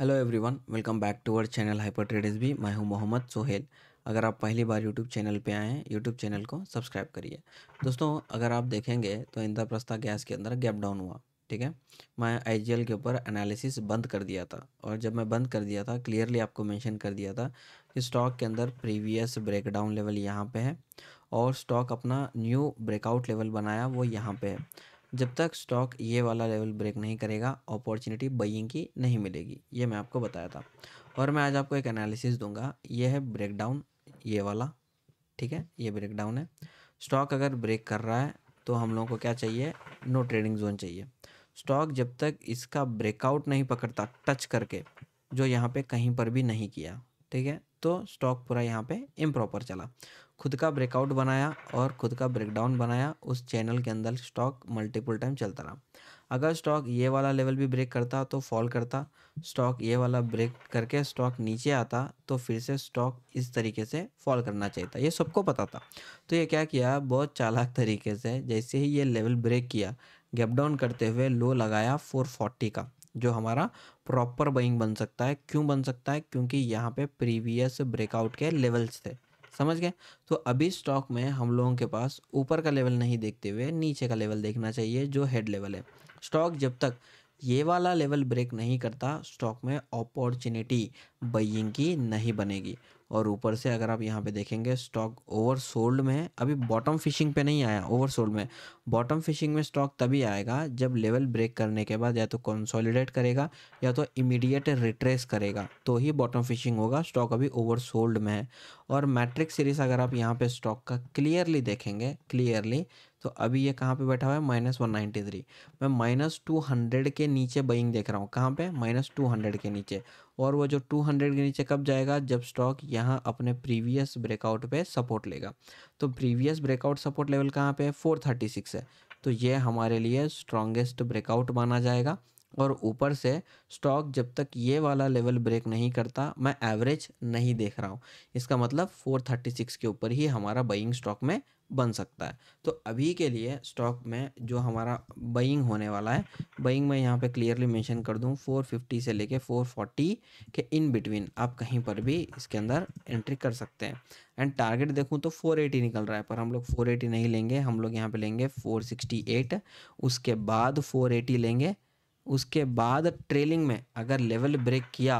hello everyone welcome back to our channel Hyper Traders भी मैं हूं मोहम्मद सोहेल अगर आप पहली बार यूट्यूब चैनल पे आए हैं यूट्यूब चैनल को सब्सक्राइब करिए दोस्तों अगर आप देखेंगे तो इंद्रप्रस्था गैस के अंदर गैप डाउन हुआ ठीक है मैं आई के ऊपर एनालिसिस बंद कर दिया था और जब मैं बंद कर दिया था क्लियरली आपको मैंशन कर दिया था कि स्टॉक के अंदर प्रीवियस ब्रेकडाउन लेवल यहाँ पर है और स्टॉक अपना न्यू ब्रेकआउट लेवल बनाया वो यहाँ पर है जब तक स्टॉक ये वाला लेवल ब्रेक नहीं करेगा अपॉर्चुनिटी बइंग की नहीं मिलेगी ये मैं आपको बताया था और मैं आज आपको एक एनालिसिस दूंगा ये है ब्रेकडाउन ये वाला ठीक है ये ब्रेकडाउन है स्टॉक अगर ब्रेक कर रहा है तो हम लोगों को क्या चाहिए नो ट्रेडिंग जोन चाहिए स्टॉक जब तक इसका ब्रेकआउट नहीं पकड़ता टच करके जो यहाँ पर कहीं पर भी नहीं किया ठीक है तो स्टॉक पूरा यहाँ पे इम्प्रॉपर चला खुद का ब्रेकआउट बनाया और खुद का ब्रेकडाउन बनाया उस चैनल के अंदर स्टॉक मल्टीपल टाइम चलता रहा अगर स्टॉक ये वाला लेवल भी ब्रेक करता तो फॉल करता स्टॉक ये वाला ब्रेक करके स्टॉक नीचे आता तो फिर से स्टॉक इस तरीके से फॉल करना चाहिए था ये सबको पता था तो ये क्या किया बहुत चालाक तरीके से जैसे ही ये लेवल ब्रेक किया गैप डाउन करते हुए लो लगाया फोर्टी का जो हमारा प्रॉपर बइंग बन सकता है क्यों बन सकता है क्योंकि यहाँ पे प्रीवियस ब्रेकआउट के लेवल्स थे समझ गए तो अभी स्टॉक में हम लोगों के पास ऊपर का लेवल नहीं देखते हुए नीचे का लेवल देखना चाहिए जो हेड लेवल है स्टॉक जब तक ये वाला लेवल ब्रेक नहीं करता स्टॉक में अपॉर्चुनिटी बइंग की नहीं बनेगी और ऊपर से अगर आप यहाँ पे देखेंगे स्टॉक ओवर सोल्ड में है अभी बॉटम फिशिंग पे नहीं आया ओवर सोल्ड में बॉटम फिशिंग में स्टॉक तभी आएगा जब लेवल ब्रेक करने के बाद या तो कंसोलिडेट करेगा या तो इमीडिएट रिट्रेस करेगा तो ही बॉटम फिशिंग होगा स्टॉक अभी ओवर सोल्ड में है और मैट्रिक सीरीज अगर आप यहाँ पर स्टॉक का क्लियरली देखेंगे क्लियरली तो अभी ये कहाँ पे बैठा हुआ है माइनस वन नाइन्टी थ्री मैं माइनस टू हंड्रेड के नीचे बइंग देख रहा हूँ कहाँ पे माइनस टू हंड्रेड के नीचे और वो जो टू हंड्रेड के नीचे कब जाएगा जब स्टॉक यहाँ अपने प्रीवियस ब्रेकआउट पे सपोर्ट लेगा तो प्रीवियस ब्रेकआउट सपोर्ट लेवल कहाँ पे है फोर थर्टी सिक्स है तो ये हमारे लिए स्ट्रॉन्गेस्ट ब्रेकआउट माना जाएगा और ऊपर से स्टॉक जब तक ये वाला लेवल ब्रेक नहीं करता मैं एवरेज नहीं देख रहा हूँ इसका मतलब 436 के ऊपर ही हमारा बइंग स्टॉक में बन सकता है तो अभी के लिए स्टॉक में जो हमारा बइंग होने वाला है बइंग मैं यहाँ पे क्लियरली मेंशन कर दूँ 450 से लेके 440 के इन बिटवीन आप कहीं पर भी इसके अंदर एंट्री कर सकते हैं एंड टारगेट देखूँ तो 480 निकल रहा है पर हम लोग 480 नहीं लेंगे हम लोग यहाँ पे लेंगे 468 उसके बाद 480 लेंगे उसके बाद ट्रेलिंग में अगर लेवल ब्रेक किया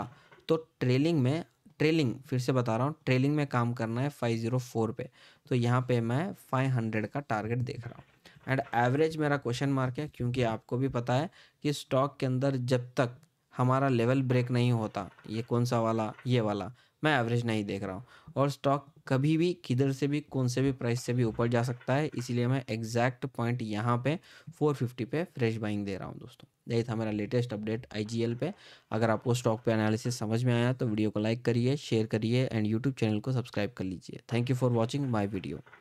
तो ट्रेलिंग में ट्रेलिंग फिर से बता रहा हूँ ट्रेलिंग में काम करना है फाइव ज़ीरो फोर पे तो यहाँ पे मैं फाइव हंड्रेड का टारगेट देख रहा हूँ एंड एवरेज मेरा क्वेश्चन मार्क है क्योंकि आपको भी पता है कि स्टॉक के अंदर जब तक हमारा लेवल ब्रेक नहीं होता ये कौन सा वाला ये वाला मैं एवरेज नहीं देख रहा हूँ और स्टॉक कभी भी किधर से भी कौन से भी प्राइस से भी ऊपर जा सकता है इसीलिए मैं एग्जैक्ट पॉइंट यहाँ पे 450 पे फ्रेश बाइंग दे रहा हूँ दोस्तों यही था मेरा लेटेस्ट अपडेट आई पे अगर आपको स्टॉक पे एनालिसिस समझ में आया तो वीडियो को लाइक करिए शेयर करिए एंड यूट्यूब चैनल को सब्सक्राइब कर लीजिए thank you for watching my video